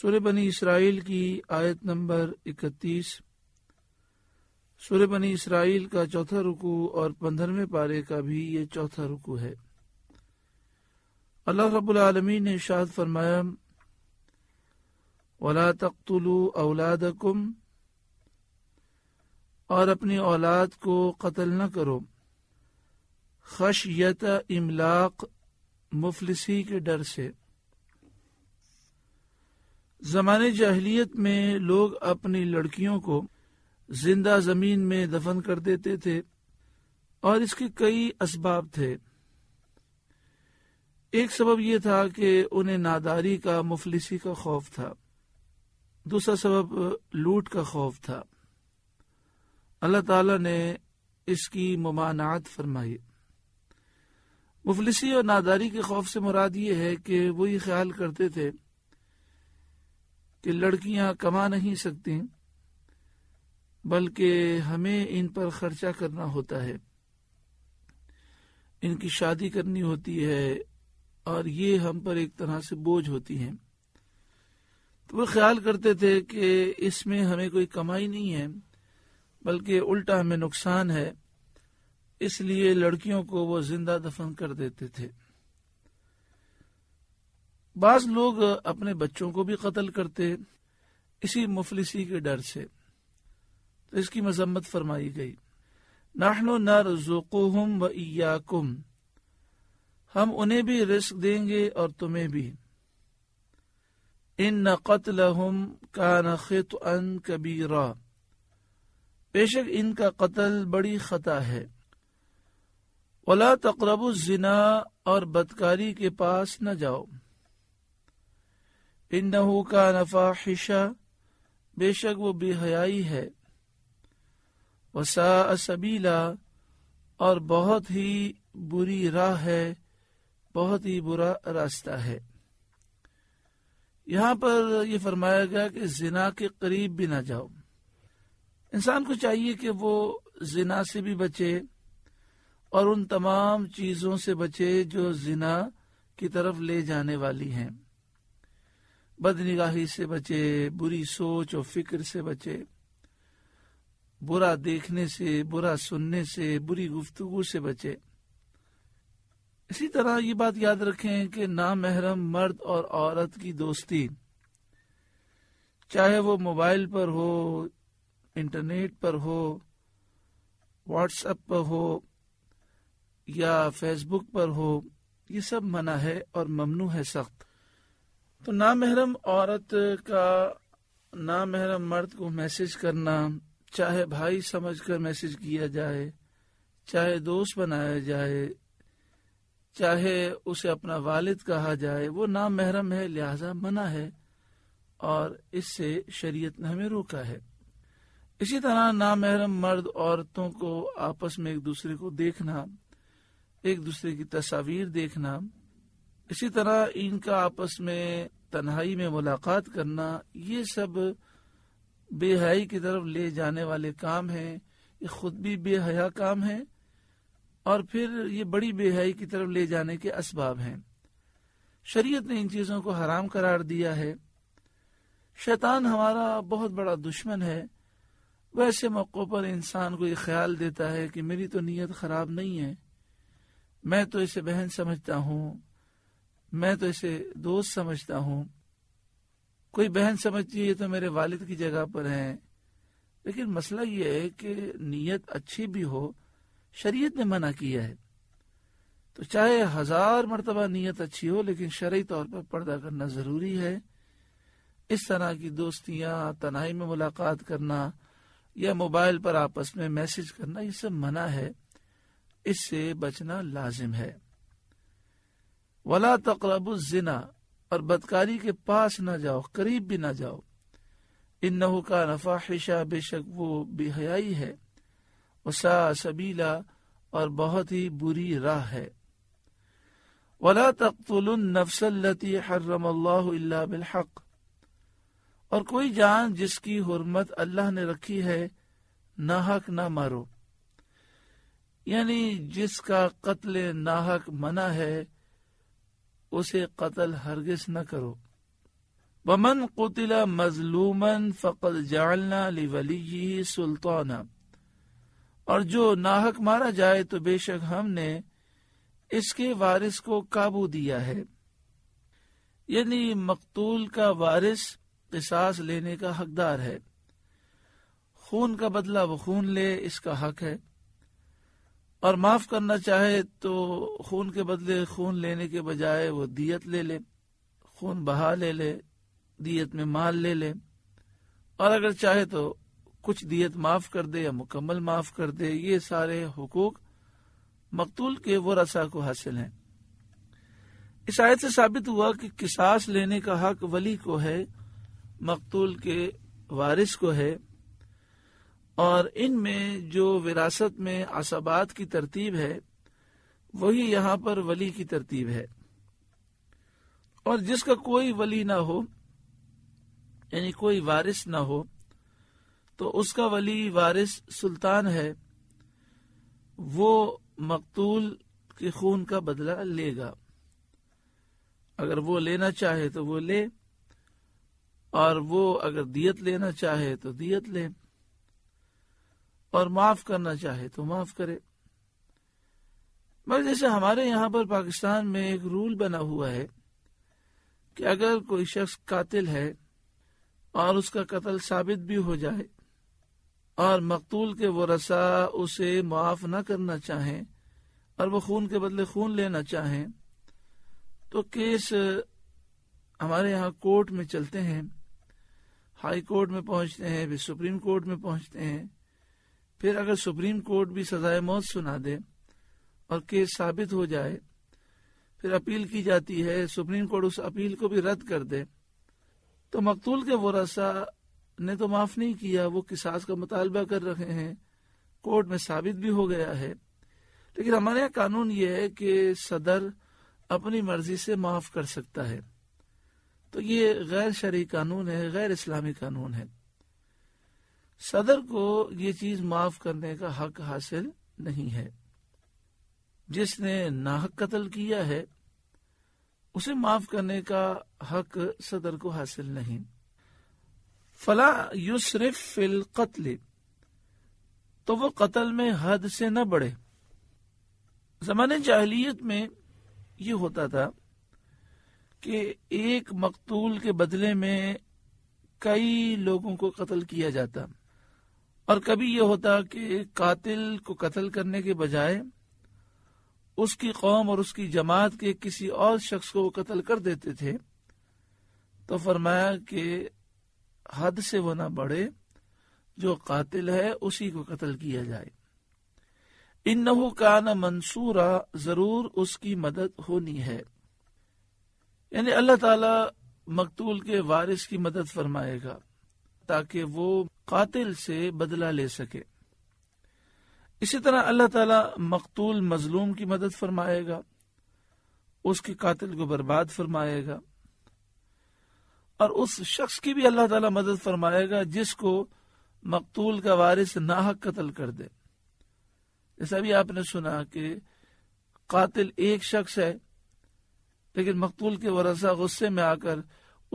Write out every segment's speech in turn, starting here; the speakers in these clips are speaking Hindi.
सुर बनी इसराइल की आयत नंबर इकतीस सुर बनी इसराइल का चौथा रुकू और पंद्रहवें पारे का भी ये चौथा रुकू है अल्लाह रबालमी ने शाद फरमाया वला तख्तुलू औलादकुम और अपनी औलाद को कत्ल न करो खशयत इमलाक मुफलसी के डर से जमान जहलीत में लोग अपनी लड़कियों को जिंदा जमीन में दफन कर देते थे और इसके कई इसबाब थे एक सबब यह था कि उन्हें नादारी का मुफलिसी का खौफ था दूसरा सबब लूट का खौफ था अल्लाह ताला ने इसकी ममानात फरमाई मुफलिसी और नादारी के खौफ से मुराद ये है कि वो ये ख्याल करते थे कि लड़कियां कमा नहीं सकती बल्कि हमें इन पर खर्चा करना होता है इनकी शादी करनी होती है और ये हम पर एक तरह से बोझ होती है तो वो ख्याल करते थे कि इसमें हमें कोई कमाई नहीं है बल्कि उल्टा हमें नुकसान है इसलिए लड़कियों को वो जिंदा दफन कर देते थे बाज लोग अपने बच्चों को भी कत्ल करते इसी मुफलिसी के डर से तो इसकी मजम्मत फरमाई गई नाहनो हम व इयाकुम हम उन्हें भी रिस्क देंगे और तुम्हें भी इन न कत्ल हम का न नखित अन कबीरा बेशक इनका कत्ल बड़ी खता है वला तकरब जिना और बदकारी के पास न जाओ इन्नहू का नफाहिशा बेशक वो बेहयाई है वसा सबीला और बहुत ही बुरी राह है बहुत ही बुरा रास्ता है यहाँ पर ये फरमाया गया कि जिना के करीब भी ना जाओ इंसान को चाहिए कि वो जिना से भी बचे और उन तमाम चीज़ों से बचे जो जिना की तरफ ले जाने वाली हैं बदनिगाही से बचे बुरी सोच और फिक्र से बचे बुरा देखने से बुरा सुनने से बुरी गुफ्तगु से बचे इसी तरह ये बात याद रखें कि नामहरम मर्द और औरत की दोस्ती चाहे वो मोबाइल पर हो इंटरनेट पर हो व्हाट्सएप पर हो या फेसबुक पर हो ये सब मना है और ममनू है सख्त तो नामहरम औरत का नामहरम मर्द को मैसेज करना चाहे भाई समझकर मैसेज किया जाए चाहे दोस्त बनाया जाए चाहे उसे अपना वालिद कहा जाए वो नाम महरम है लिहाजा मना है और इससे शरीयत ने हमें रोका है इसी तरह नामहरम मर्द औरतों को आपस में एक दूसरे को देखना एक दूसरे की तस्वीर देखना इसी तरह इनका आपस में तन्हाई में मुलाकात करना ये सब बेहयाई की तरफ ले जाने वाले काम हैं ये खुद भी बेहया काम है और फिर ये बड़ी बेहयाई की तरफ ले जाने के असबाब हैं शरीयत ने इन चीज़ों को हराम करार दिया है शैतान हमारा बहुत बड़ा दुश्मन है वैसे मौक़ों पर इंसान को ये ख्याल देता है कि मेरी तो नीयत ख़राब नहीं है मैं तो इसे बहन समझता हूँ मैं तो इसे दोस्त समझता हूँ कोई बहन समझती है ये तो मेरे वालिद की जगह पर है लेकिन मसला ये है कि नीयत अच्छी भी हो शरीयत ने मना किया है तो चाहे हजार मरतबा नीयत अच्छी हो लेकिन शरी तौर पर पर्दा करना ज़रूरी है इस तरह की दोस्तियां तनाई में मुलाकात करना या मोबाइल पर आपस में मैसेज करना ये सब मना है इससे बचना लाजिम है वला जिना और बदकारी के पास ना जाओ करीब भी ना जाओ इन नहू का हिशा बेशक वो बेहयाई है वसा सबीला और बहुत ही बुरी राह है वला नफसलती हर्रम बिलहक और कोई जान जिसकी हुरमत अल्लाह ने रखी है नाहक ना मारो यानी जिसका कत्ल नाहक मना है उसे कत्ल हरगिज न करो बमन कुतिला मजलूमन फ़कल जालना लिवली सुल्ताना और जो नाहक मारा जाए तो बेशक हमने इसके वारिस को काबू दिया है यानी मकतूल का वारिस किसास लेने का हकदार है खून का बदला वो खून ले इसका हक है और माफ करना चाहे तो खून के बदले खून लेने के बजाय वो दियत ले ले खून बहा ले ले दियत में माल ले ले और अगर चाहे तो कुछ दियत माफ कर दे या मुकम्मल माफ कर दे ये सारे हकूक मकतूल के वो रसा को हासिल है इस आयत से साबित हुआ कि किसास लेने का हक वली को है मकतूल के वारिस को है और इनमें जो विरासत में असाबात की तरतीब है वही यहाँ पर वली की तरतीब है और जिसका कोई वली ना हो यानी कोई वारिस ना हो तो उसका वली वारिस सुल्तान है वो मकतूल के खून का बदला लेगा अगर वो लेना चाहे तो वो ले और वो अगर दियत लेना चाहे तो दियत ले और माफ करना चाहे तो माफ करे मगर जैसे हमारे यहाँ पर पाकिस्तान में एक रूल बना हुआ है कि अगर कोई शख्स कातिल है और उसका कत्ल साबित भी हो जाए और मकतूल के वो रसा उसे माफ न करना चाहें और वो खून के बदले खून लेना चाहें तो केस हमारे यहाँ कोर्ट में चलते हैं हाई कोर्ट में पहुंचते हैं फिर सुप्रीम कोर्ट में पहुंचते हैं फिर अगर सुप्रीम कोर्ट भी सजाए मौत सुना दे और केस साबित हो जाए फिर अपील की जाती है सुप्रीम कोर्ट उस अपील को भी रद्द कर दे तो मकतूल के वरसा ने तो माफ नहीं किया वो किसास का मुतालबा कर रहे हैं कोर्ट में साबित भी हो गया है लेकिन हमारे यहाँ कानून ये है कि सदर अपनी मर्जी से माफ कर सकता है तो ये गैर शरी कानून है गैर इस्लामी कानून है सदर को ये चीज माफ करने का हक हासिल नहीं है जिसने नाहक कत्ल किया है उसे माफ करने का हक सदर को हासिल नहीं फला युसरफ फिल कत्ल तो वो कत्ल में हद से न बढ़े जमाने जाहलीत में ये होता था कि एक मकतूल के बदले में कई लोगों को कत्ल किया जाता और कभी यह होता कि कातिल को कत्ल करने के बजाय उसकी कौम और उसकी जमात के किसी और शख्स को वो कत्ल कर देते थे तो फरमाया कि हद से वो ना बढ़े जो कातिल है उसी को कत्ल किया जाए इन नहू का न मंसूरा जरूर उसकी मदद होनी है यानी अल्लाह ताला मकतूल के वारिस की मदद फरमाएगा ताकि वो कातिल से बदला ले सके इसी तरह अल्लाह ताला मकतूल मजलूम की मदद फरमाएगा उसके कातिल को बर्बाद फरमाएगा और उस शख्स की भी अल्लाह ताला मदद फरमाएगा जिसको मकतूल का वारिस नाहक कत्ल कर दे जैसा भी आपने सुना कि कातिल एक शख्स है लेकिन मकतूल के वरसा गुस्से में आकर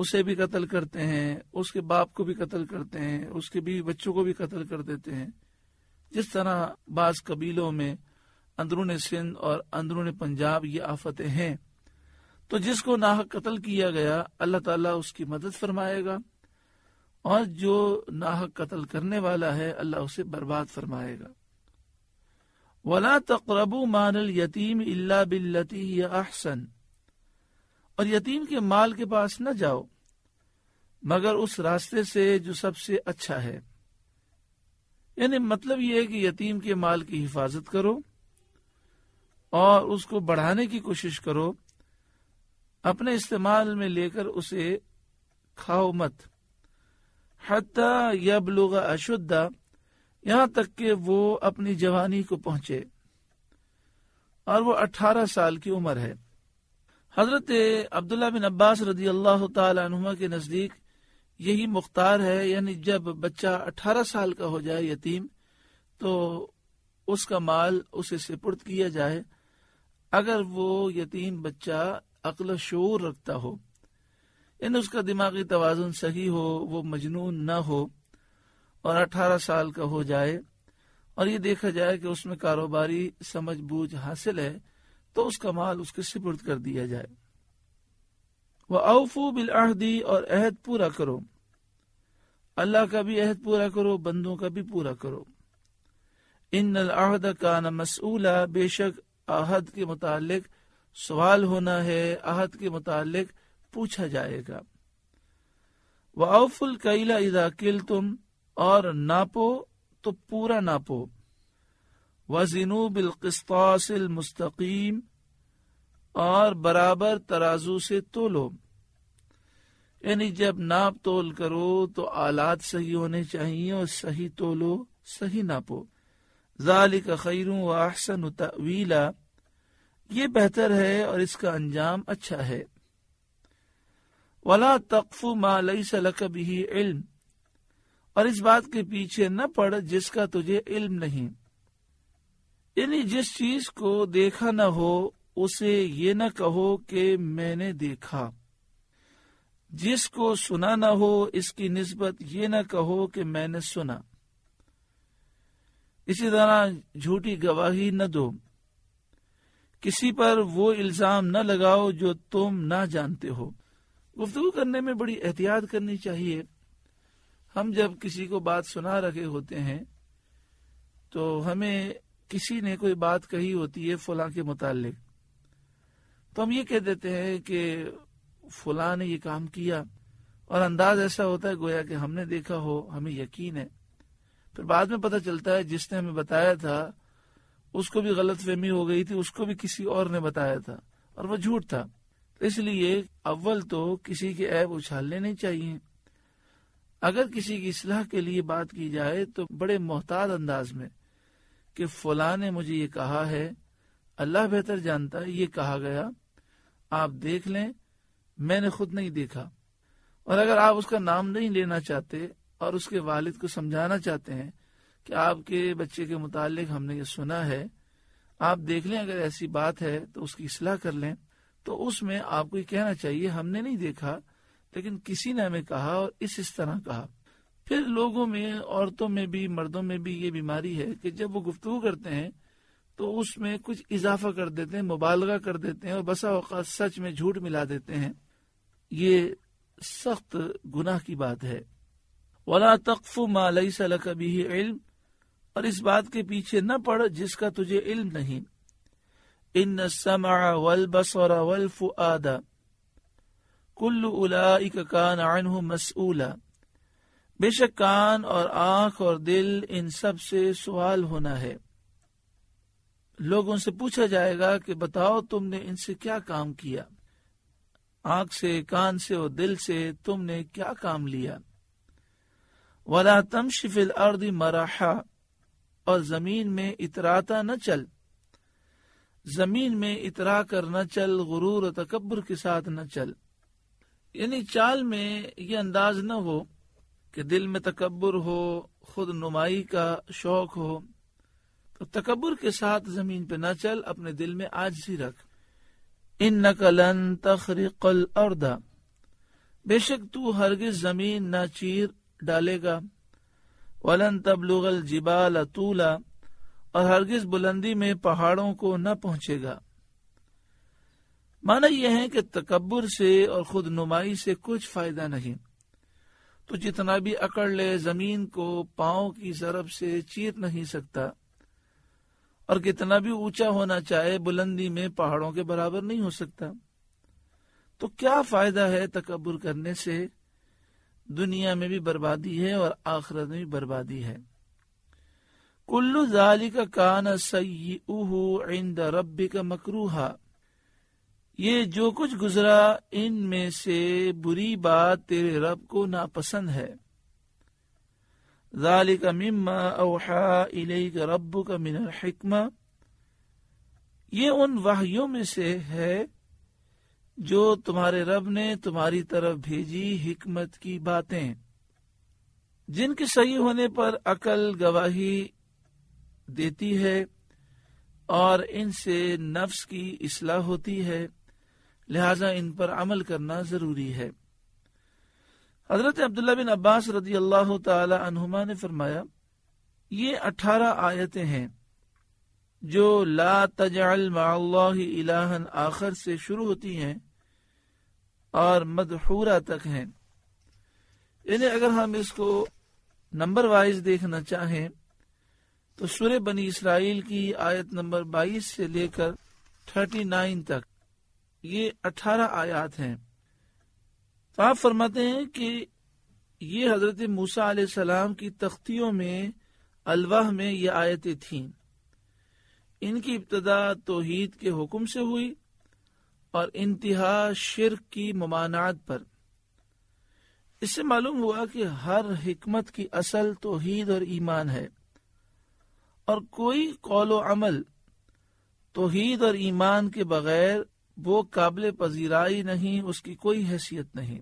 उसे भी कत्ल करते हैं उसके बाप को भी कत्ल करते हैं उसके बीवी बच्चों को भी कत्ल कर देते हैं जिस तरह बाज कबीलों में अंदरून सिंध और अंदरून पंजाब ये आफतें हैं तो जिसको नाहक कत्ल किया गया अल्लाह ताला उसकी मदद फरमाएगा और जो नाहक कत्ल करने वाला है अल्लाह उसे बर्बाद फरमाएगा वला तकरबू मानल यतीम अल्लाह बिल्लती अहसन और यतीम के माल के पास न जाओ मगर उस रास्ते से जो सबसे अच्छा है यानी मतलब यह है कि यतीम के माल की हिफाजत करो और उसको बढ़ाने की कोशिश करो अपने इस्तेमाल में लेकर उसे खाओ मत हता हती यबलुग अशुद्धा यहां तक कि वो अपनी जवानी को पहुंचे और वो अट्ठारह साल की उम्र है हजरत अब्दुल्ला बिन अब्बास रदी अल्लाह तुमा के नज़दीक यही मुख्तार है यानी जब बच्चा अठारह साल का हो जाए यतीम तो उसका माल उसे सिपुर्द किया जाए अगर वो यतीम बच्चा अकल शोर रखता हो यानी उसका दिमागी तोज़ुन सही हो वो मजनून न हो और अठारह साल का हो जाए और ये देखा जाए कि उसमें कारोबारी समझ बूझ हासिल है तो उसका माल उसके सिपुर्द कर दिया जाए वह अवफू बिल अहदी और अहद पूरा करो अल्लाह का भी अहद पूरा करो बंदों का भी पूरा करो इन नल अहद का न मसूला बेशक अहद के मुतालिक सवाल होना है अहद के मुतालिक पूछा जाएगा वह अवफुल कैला इदा तुम और नापो तो पूरा नापो वजनू बिलकस्तासमस्तकीम और बराबर तराजू से तोलो यानी जब नाप तोल करो तो आलात सही होने चाहिए और सही तोलो सही नापो जालिक खैरू व अहसन तवीला ये बेहतर है और इसका अंजाम अच्छा है वला तकफू मालई सलक भी इल्म और इस बात के पीछे न पड़ जिसका तुझे इल्म नहीं यानी जिस चीज को देखा न हो उसे ये न कहो कि मैंने देखा जिसको सुना न हो इसकी निस्बत ये न कहो कि मैंने सुना इसी तरह झूठी गवाही न दो किसी पर वो इल्जाम न लगाओ जो तुम ना जानते हो गुफ्तु करने में बड़ी एहतियात करनी चाहिए हम जब किसी को बात सुना रखे होते हैं तो हमें किसी ने कोई बात कही होती है फुला के मुतालिक तो हम ये कह देते हैं कि फुला ने ये काम किया और अंदाज ऐसा होता है गोया कि हमने देखा हो हमें यकीन है फिर बाद में पता चलता है जिसने हमें बताया था उसको भी गलत फहमी हो गई थी उसको भी किसी और ने बताया था और वह झूठ था इसलिए अव्वल तो किसी के ऐब उछालने नहीं चाहिए अगर किसी की इसलाह के लिए बात की जाए तो बड़े मोहताज अंदाज में कि फुला ने मुझे ये कहा है अल्लाह बेहतर जानता है ये कहा गया आप देख लें मैंने खुद नहीं देखा और अगर आप उसका नाम नहीं लेना चाहते और उसके वालिद को समझाना चाहते हैं कि आपके बच्चे के मुतालिक हमने ये सुना है आप देख लें अगर ऐसी बात है तो उसकी असलाह कर लें तो उसमें आपको ये कहना चाहिए हमने नहीं देखा लेकिन किसी ने हमें कहा और इस इस तरह कहा फिर लोगों में औरतों में भी मर्दों में भी ये बीमारी है कि जब वो गुफ्तु करते हैं तो उसमें कुछ इजाफा कर देते हैं मुबालगा कर देते हैं और बसा अवकात सच में झूठ मिला देते हैं ये सख्त गुनाह की बात है वला तकफ मालई सल कभी इल्म और इस बात के पीछे न पड़ जिसका तुझे इल्म नहीं इन समा वल बसरा आदा कुल्लू कुल्लु उलाइक कान मसूला बेशक कान और आंख और दिल इन सब से सवाल होना है लोगों से पूछा जाएगा कि बताओ तुमने इनसे क्या काम किया आंख से कान से और दिल से तुमने क्या काम लिया वला तम शिफिल अर्द मराहा और जमीन में इतराता न चल जमीन में इतरा कर न चल गुरूर और तकबर के साथ न चल यानी चाल में ये अंदाज न हो कि दिल में तकबर हो खुद नुमाई का शौक हो तो तकबर के साथ जमीन पे न चल अपने दिल में आज ही रख इन नकलन तखरीकल अर्दा बेशक तू हरगिज जमीन न चीर डालेगा वलन तब लुगल जिबाल तूला और हरगिज बुलंदी में पहाड़ों को न पहुंचेगा माना यह है कि तकबर से और खुद नुमाई से कुछ फायदा नहीं तो जितना भी अकड़ ले जमीन को पाओ की जरब से चीर नहीं सकता और कितना भी ऊंचा होना चाहे बुलंदी में पहाड़ों के बराबर नहीं हो सकता तो क्या फायदा है तकबर करने से दुनिया में भी बर्बादी है और आखिरत में भी बर्बादी है कुल्लू जाली का कान इंद रबी का मकरूहा ये जो कुछ गुजरा इन में से बुरी बात तेरे रब को नापसंद है ذَلِكَ مِمَّا أَوْحَى إِلَيْكَ رَبُّكَ مِنَ الْحِكْمَةِ ये उन वाहियों में से है जो तुम्हारे रब ने तुम्हारी तरफ भेजी हिकमत की बातें जिनके सही होने पर अकल गवाही देती है और इनसे नफ्स की असलाह होती है लिहाजा इन पर अमल करना जरूरी है हजरत अब्दुल्ला बिन अब्बास रदी अल्लाह तुम ने फरमाया ये अठारह आयतें हैं जो ला तजाल इलाहन आखिर से शुरू होती हैं और मदहूरा तक हैं इन्हें अगर हम इसको नंबर वाइज देखना चाहें तो सुर बनी इसराइल की आयत नंबर बाईस से लेकर थर्टी नाइन तक ये अठारह आयात हैं तो आप फरमाते हैं कि ये हजरत मूसा सलाम की तख्तियों में अलवाह में ये आयतें थीं इनकी इब्तदा तोहीद के हुक्म से हुई और इंतहा शिर की ममानात पर इससे मालूम हुआ कि हर हिकमत की असल तोहीद और ईमान है और कोई कौल अमल तोहीद और ईमान के बगैर वो काबिल पजीराई नहीं उसकी कोई हैसियत नहीं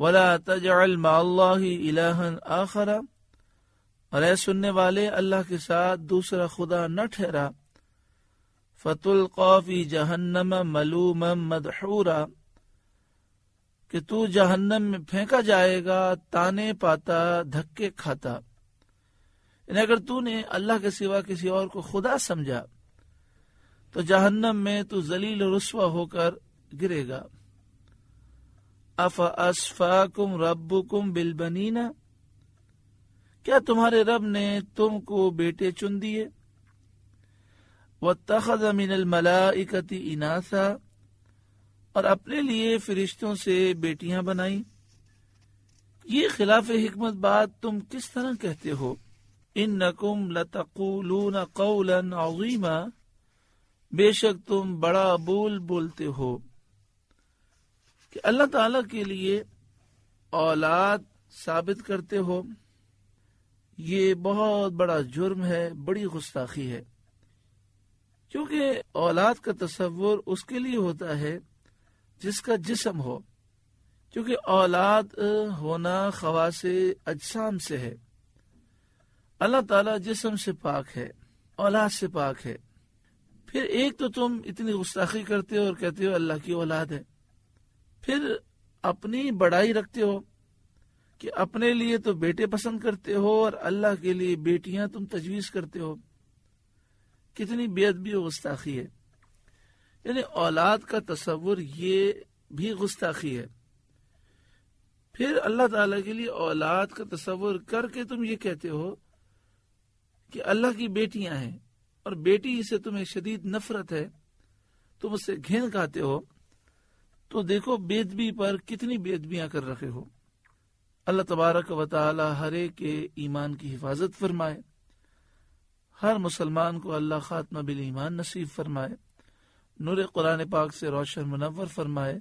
वला तजल माल्लाहन आखरा और ऐ सुनने वाले अल्लाह के साथ दूसरा खुदा न ठहरा फतुल कौफी जहन्नम मलूम मदहूरा कि तू जहन्नम में फेंका जाएगा ताने पाता धक्के खाता अगर तूने अल्लाह के सिवा किसी और को खुदा समझा तो जहन्नम में तू तो जलील रुस्वा होकर गिरेगा अफ असफाकुम रब्बुकुम बिलबनीना क्या तुम्हारे रब ने तुमको बेटे चुन दिए व तखद मिनल मलाइकती इनासा और अपने लिए फरिश्तों से बेटियां बनाई ये खिलाफ हिकमत बात तुम किस तरह कहते हो इन नकुम लतकुल कौलन अवीमा बेशक तुम बड़ा बोल बोलते हो कि अल्लाह ताला के लिए औलाद साबित करते हो ये बहुत बड़ा जुर्म है बड़ी गुस्ताखी है क्योंकि औलाद का तस्वुर उसके लिए होता है जिसका जिसम हो क्योंकि औलाद होना खवास अजसाम से है अल्लाह ताला जिसम से पाक है औलाद से पाक है फिर एक तो तुम इतनी गुस्ताखी करते हो और कहते हो अल्लाह की औलाद है फिर अपनी बड़ाई रखते हो कि अपने लिए तो बेटे पसंद करते हो और अल्लाह के लिए बेटियां तुम तजवीज करते हो कितनी बेअदबी गुस्ताखी है यानी औलाद का तस्वुर ये भी गुस्ताखी है फिर अल्लाह ताला के लिए औलाद का तस्वुर करके तुम ये कहते हो कि अल्लाह की बेटियां हैं और बेटी से तुम्हें शदीद नफरत है तुम उससे घिन खाते हो तो देखो बेदबी पर कितनी बेदबियां कर रखे हो अल्लाह तबारक वाली हरे के ईमान की हिफाजत फरमाए हर मुसलमान को अल्लाह खात्मा बिल ईमान नसीब फरमाए नूर कुरान पाक से रोशन मुनवर फरमाए